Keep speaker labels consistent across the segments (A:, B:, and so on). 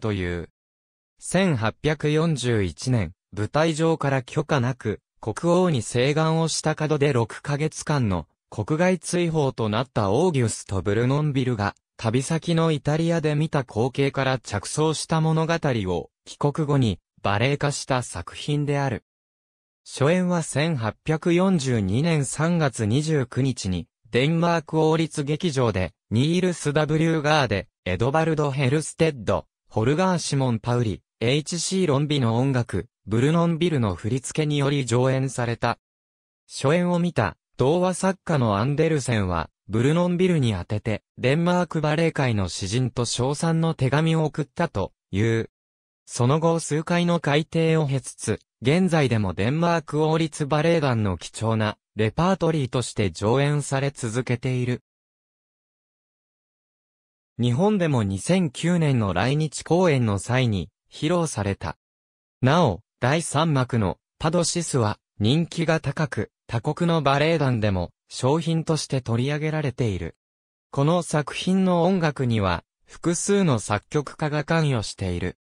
A: という。1841年、舞台上から許可なく、国王に請願をした角で6ヶ月間の国外追放となったオーギュスとブルノンビルが、旅先のイタリアで見た光景から着想した物語を、帰国後にバレエ化した作品である。初演は1842年3月29日に、デンマーク王立劇場で、ニールス・ W・ ガーデ、エドバルド・ヘルステッド、ホルガー・シモン・パウリ、H.C. ロンビの音楽、ブルノンビルの振り付けにより上演された。初演を見た、童話作家のアンデルセンは、ブルノンビルに当てて、デンマークバレエ界の詩人と称賛の手紙を送ったという。その後数回の改定を経つつ、現在でもデンマーク王立バレエ団の貴重なレパートリーとして上演され続けている。日本でも2009年の来日公演の際に披露された。なお、第3幕のパドシスは人気が高く、他国のバレエ団でも商品として取り上げられている。この作品の音楽には複数の作曲家が関与している。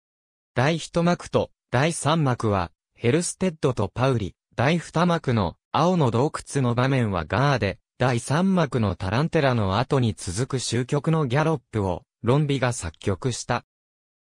A: 第1幕と第3幕はヘルステッドとパウリ、第2幕の青の洞窟の場面はガーで、第3幕のタランテラの後に続く終局のギャロップを、ロンビが作曲した。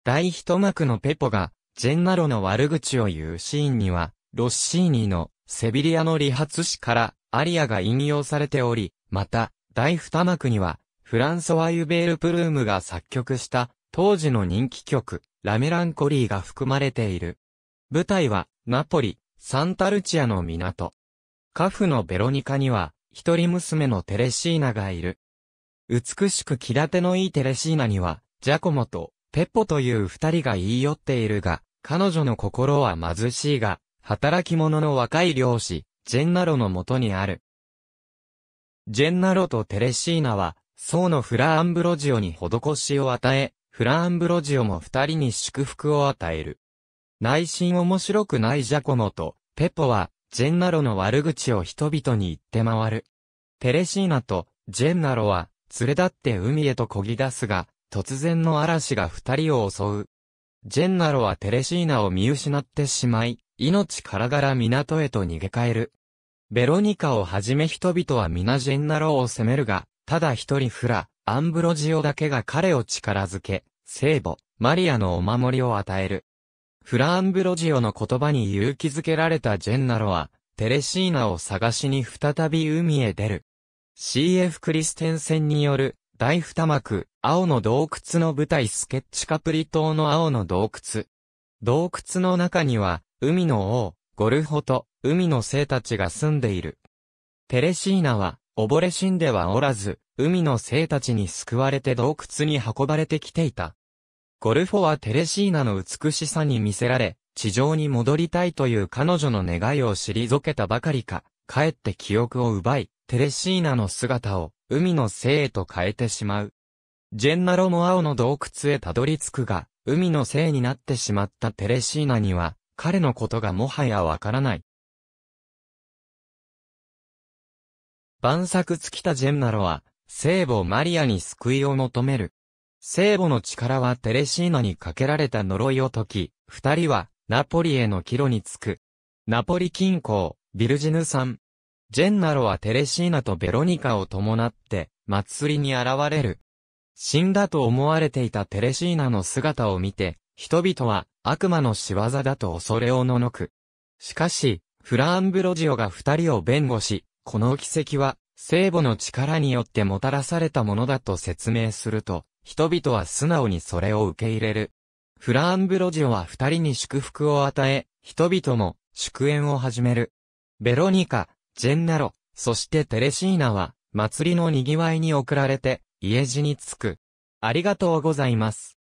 A: 第一幕のペポが、ジェンナロの悪口を言うシーンには、ロッシーニの、セビリアの理髪師から、アリアが引用されており、また、第2幕には、フランソワ・ユベール・プルームが作曲した、当時の人気曲、ラメランコリーが含まれている。舞台は、ナポリ、サンタルチアの港。カフのベロニカには、一人娘のテレシーナがいる。美しく気立てのいいテレシーナには、ジャコモとペッポという二人が言い寄っているが、彼女の心は貧しいが、働き者の若い漁師、ジェンナロのもとにある。ジェンナロとテレシーナは、僧のフラアンブロジオに施しを与え、フラアンブロジオも二人に祝福を与える。内心面白くないジャコモと、ペポは、ジェンナロの悪口を人々に言って回る。ペレシーナとジェンナロは連れ立って海へと漕ぎ出すが、突然の嵐が二人を襲う。ジェンナロはペレシーナを見失ってしまい、命からがら港へと逃げ帰る。ベロニカをはじめ人々は皆ジェンナロを責めるが、ただ一人フラ、アンブロジオだけが彼を力づけ、聖母、マリアのお守りを与える。フランブロジオの言葉に勇気づけられたジェンナロは、テレシーナを探しに再び海へ出る。CF クリステンセンによる、大二幕、青の洞窟の舞台スケッチカプリ島の青の洞窟。洞窟の中には、海の王、ゴルホと、海の生たちが住んでいる。テレシーナは、溺れ死んではおらず、海の生たちに救われて洞窟に運ばれてきていた。ゴルフォはテレシーナの美しさに見せられ、地上に戻りたいという彼女の願いを退けたばかりか、帰って記憶を奪い、テレシーナの姿を海の精へと変えてしまう。ジェンナロの青の洞窟へたどり着くが、海の精になってしまったテレシーナには、彼のことがもはやわからない。晩作尽きたジェンナロは、聖母マリアに救いを求める。聖母の力はテレシーナにかけられた呪いを解き、二人はナポリへの帰路に着く。ナポリ近郊、ビルジヌ山。ジェンナロはテレシーナとベロニカを伴って、祭りに現れる。死んだと思われていたテレシーナの姿を見て、人々は悪魔の仕業だと恐れをののく。しかし、フランブロジオが二人を弁護し、この奇跡は、聖母の力によってもたらされたものだと説明すると、人々は素直にそれを受け入れる。フランブロジオは二人に祝福を与え、人々も祝宴を始める。ベロニカ、ジェンナロ、そしてテレシーナは祭りの賑わいに送られて家路に着く。ありがとうございます。